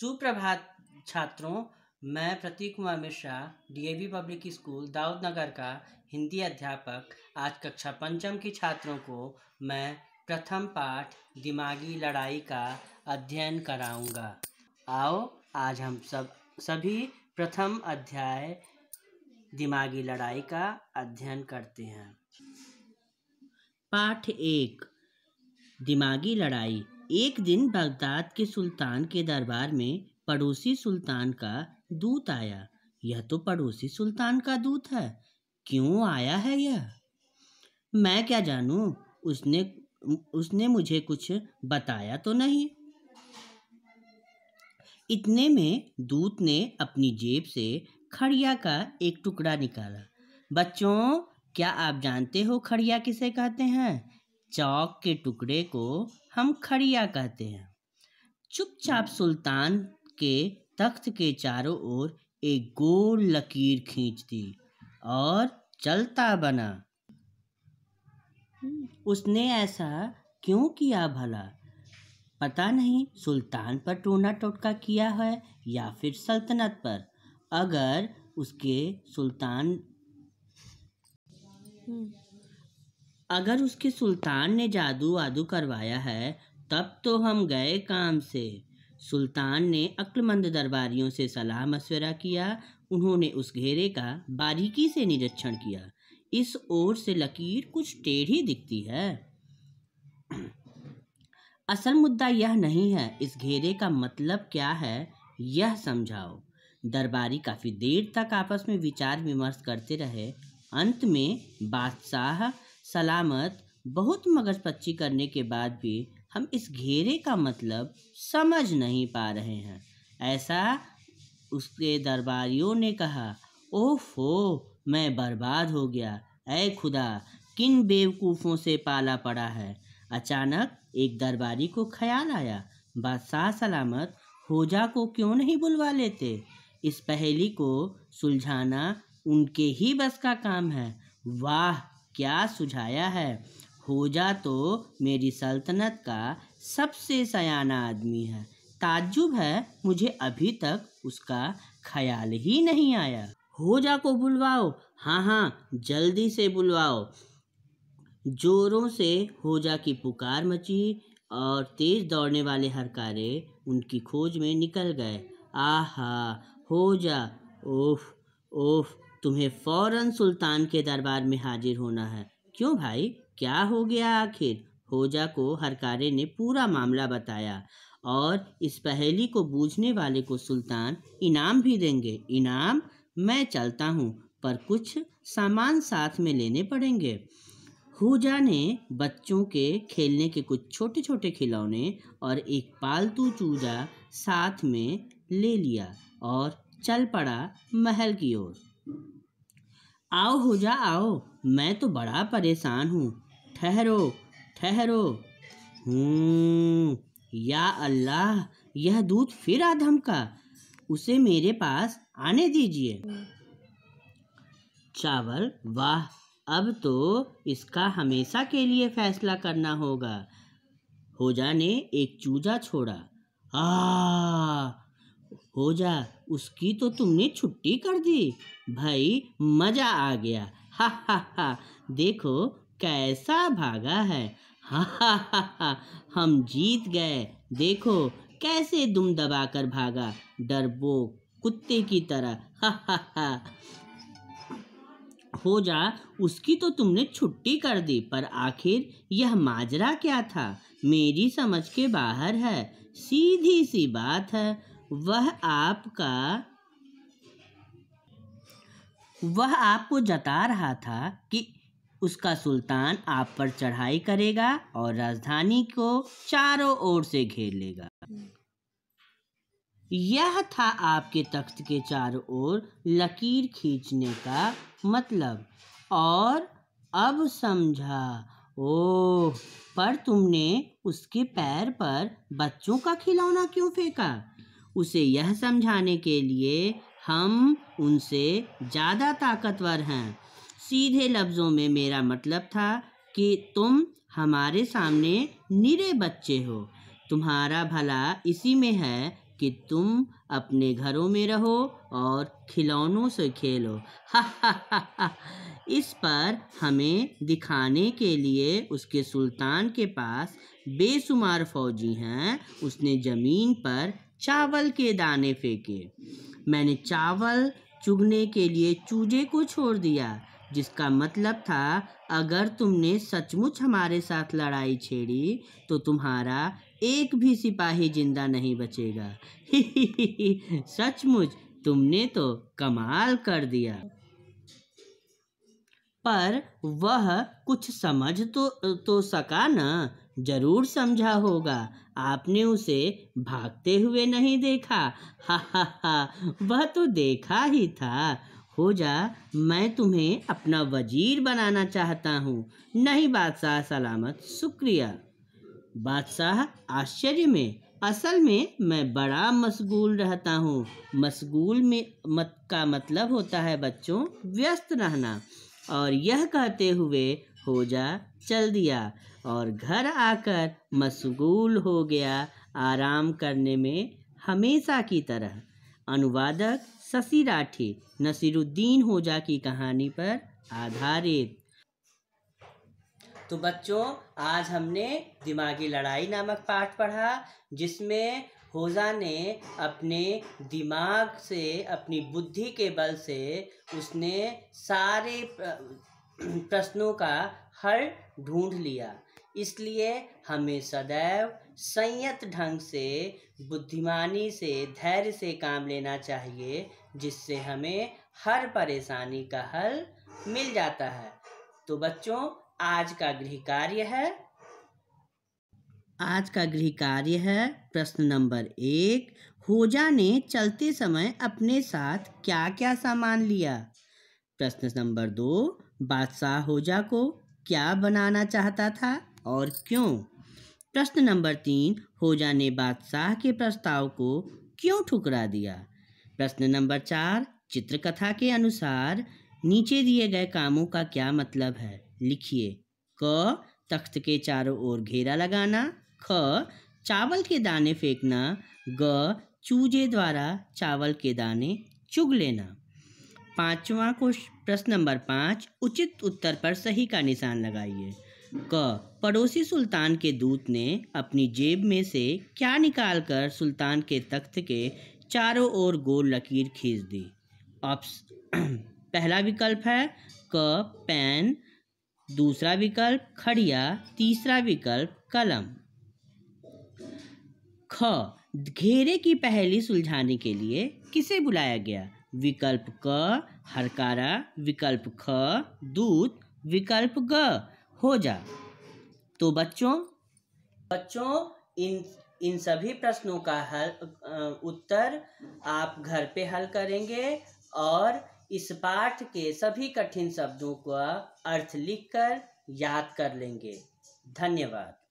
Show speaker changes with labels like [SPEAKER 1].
[SPEAKER 1] सुप्रभात छात्रों मैं Pratik Kumar Mishra DAV public school Daudnagar का हिंदी अध्यापक आज कक्षा पंचम के छात्रों को मैं प्रथम पाठ दिमागी लड़ाई का अध्ययन कराऊंगा आओ आज हम सब सभी प्रथम अध्याय दिमागी लड़ाई का अध्ययन करते हैं पाठ एक दिमागी लड़ाई एक दिन बगदाद के सुल्तान के दरबार में पड़ोसी सुल्तान का दूत आया यह तो पड़ोसी सुल्तान का दूत है क्यों आया है यह मैं क्या जानू उसने उसने मुझे कुछ बताया तो नहीं इतने में दूत ने अपनी जेब से खड़िया का एक टुकड़ा निकाला बच्चों क्या आप जानते हो खड़िया किसे कहते हैं चौक के टुकड़े को हम खड़िया कहते हैं चुपचाप सुल्तान के तख्त के चारों ओर एक गोल लकीर खींच दी और चलता बना उसने ऐसा क्यों किया भला पता नहीं सुल्तान पर टोना टोटका किया है या फिर सल्तनत पर अगर उसके सुल्तान अगर उसके सुल्तान ने जादू वादू करवाया है तब तो हम गए काम से सुल्तान ने अक्लमंद दरबारियों से सलाह मशवरा किया उन्होंने उस घेरे का बारीकी से निरीक्षण किया इस ओर से लकीर कुछ टेढ़ी दिखती है असल मुद्दा यह नहीं है इस घेरे का मतलब क्या है यह समझाओ दरबारी काफ़ी देर तक आपस में विचार विमर्श करते रहे अंत में बादशाह सलामत बहुत मगजपच्ची करने के बाद भी हम इस घेरे का मतलब समझ नहीं पा रहे हैं ऐसा उसके दरबारियों ने कहा ओफो मैं बर्बाद हो गया अय खुदा किन बेवकूफ़ों से पाला पड़ा है अचानक एक दरबारी को ख्याल आया बादशाह सलामत होजा को क्यों नहीं बुलवा लेते इस पहेली को सुलझाना उनके ही बस का काम है वाह क्या सुझाया है हो जा तो मेरी सल्तनत का सबसे सयाना आदमी है ताज्जुब है मुझे अभी तक उसका ख्याल ही नहीं आया होजा को बुलवाओ हाँ हाँ जल्दी से बुलवाओ जोरों से होजा की पुकार मची और तेज दौड़ने वाले हरकारे उनकी खोज में निकल गए आहा जा ओफ ओफ तुम्हें फ़ौरन सुल्तान के दरबार में हाजिर होना है क्यों भाई क्या हो गया आखिर होजा को हरकारे ने पूरा मामला बताया और इस पहेली को बूझने वाले को सुल्तान इनाम भी देंगे इनाम मैं चलता हूँ पर कुछ सामान साथ में लेने पड़ेंगे हुजा ने बच्चों के खेलने के कुछ छोटे छोटे खिलौने और एक पालतू चूजा साथ में ले लिया और चल पड़ा महल की ओर आओ हो जा आओ मैं तो बड़ा परेशान हूँ ठहरो ठहरो हम्म, या अल्लाह यह दूध फिर आधम का उसे मेरे पास आने दीजिए चावल वाह अब तो इसका हमेशा के लिए फैसला करना होगा होजा ने एक चूजा छोड़ा आ होजा उसकी तो तुमने छुट्टी कर दी भाई मज़ा आ गया हा हा हा देखो कैसा भागा है हा हा हा हा हम जीत गए देखो कैसे दुम दबाकर भागा डरबो कुत्ते की तरह हा हा हा हो जा उसकी तो तुमने छुट्टी कर दी पर आखिर यह माजरा क्या था मेरी समझ के बाहर है सीधी सी बात है वह आपका वह आपको जता रहा था कि उसका सुल्तान आप पर चढ़ाई करेगा और राजधानी को चारों ओर से घेर लेगा यह था आपके तख्त के चारों ओर लकीर खींचने का मतलब और अब समझा ओह पर तुमने उसके पैर पर बच्चों का खिलौना क्यों फेंका उसे यह समझाने के लिए हम उनसे ज़्यादा ताकतवर हैं सीधे लफ्ज़ों में मेरा मतलब था कि तुम हमारे सामने निरे बच्चे हो तुम्हारा भला इसी में है कि तुम अपने घरों में रहो और खिलौनों से खेलो हा हा हा हा इस पर हमें दिखाने के लिए उसके सुल्तान के पास बेशुमार फौजी हैं उसने ज़मीन पर चावल के दाने फेंके मैंने चावल चुगने के लिए चूजे को छोड़ दिया जिसका मतलब था अगर तुमने सचमुच हमारे साथ लड़ाई छेड़ी तो तुम्हारा एक भी सिपाही जिंदा नहीं बचेगा सचमुच तुमने तो कमाल कर दिया पर वह कुछ समझ तो तो सका ना जरूर समझा होगा आपने उसे भागते हुए नहीं देखा हा हा हा वह तो देखा ही था हो जा मैं तुम्हें अपना वजीर बनाना चाहता हूँ नहीं बादशाह सलामत शुक्रिया बादशाह आश्चर्य में असल में मैं बड़ा मशगूल रहता हूँ मशगूल में मत का मतलब होता है बच्चों व्यस्त रहना और यह कहते हुए हो जा चल दिया और घर आकर मशगूल हो गया आराम करने में हमेशा की तरह अनुवादक शशि राठी नसीरुद्दीन होजा की कहानी पर आधारित तो बच्चों आज हमने दिमागी लड़ाई नामक पाठ पढ़ा जिसमें होजा ने अपने दिमाग से अपनी बुद्धि के बल से उसने सारे प्रश्नों का हल ढूंढ लिया इसलिए हमें सदैव संयत ढंग से बुद्धिमानी से धैर्य से काम लेना चाहिए जिससे हमें हर परेशानी का हल मिल जाता है तो बच्चों आज का गृह कार्य है आज का गृह कार्य है प्रश्न नंबर एक होजा ने चलते समय अपने साथ क्या क्या सामान लिया प्रश्न नंबर दो बादशाह होजा को क्या बनाना चाहता था और क्यों प्रश्न नंबर तीन होजा ने बादशाह के प्रस्ताव को क्यों ठुकरा दिया प्रश्न नंबर चार चित्रकथा के अनुसार नीचे दिए गए कामों का क्या मतलब है लिखिए क तख्त के चारों ओर घेरा लगाना ख चावल के दाने फेंकना ग चूजे द्वारा चावल के दाने चुग लेना पांचवा को प्रश्न नंबर पाँच उचित उत्तर पर सही का निशान लगाइए क पड़ोसी सुल्तान के दूत ने अपनी जेब में से क्या निकालकर सुल्तान के तख्त के चारों ओर गोल लकीर खींच दी ऑप्शन पहला विकल्प है क पेन दूसरा विकल्प खड़िया तीसरा विकल्प कलम ख घेरे की पहली सुलझाने के लिए किसे बुलाया गया विकल्प क हरकारा विकल्प ख दूत विकल्प ग हो जा तो बच्चों बच्चों इन इन सभी प्रश्नों का हल उत्तर आप घर पे हल करेंगे और इस पाठ के सभी कठिन शब्दों का अर्थ लिखकर याद कर लेंगे धन्यवाद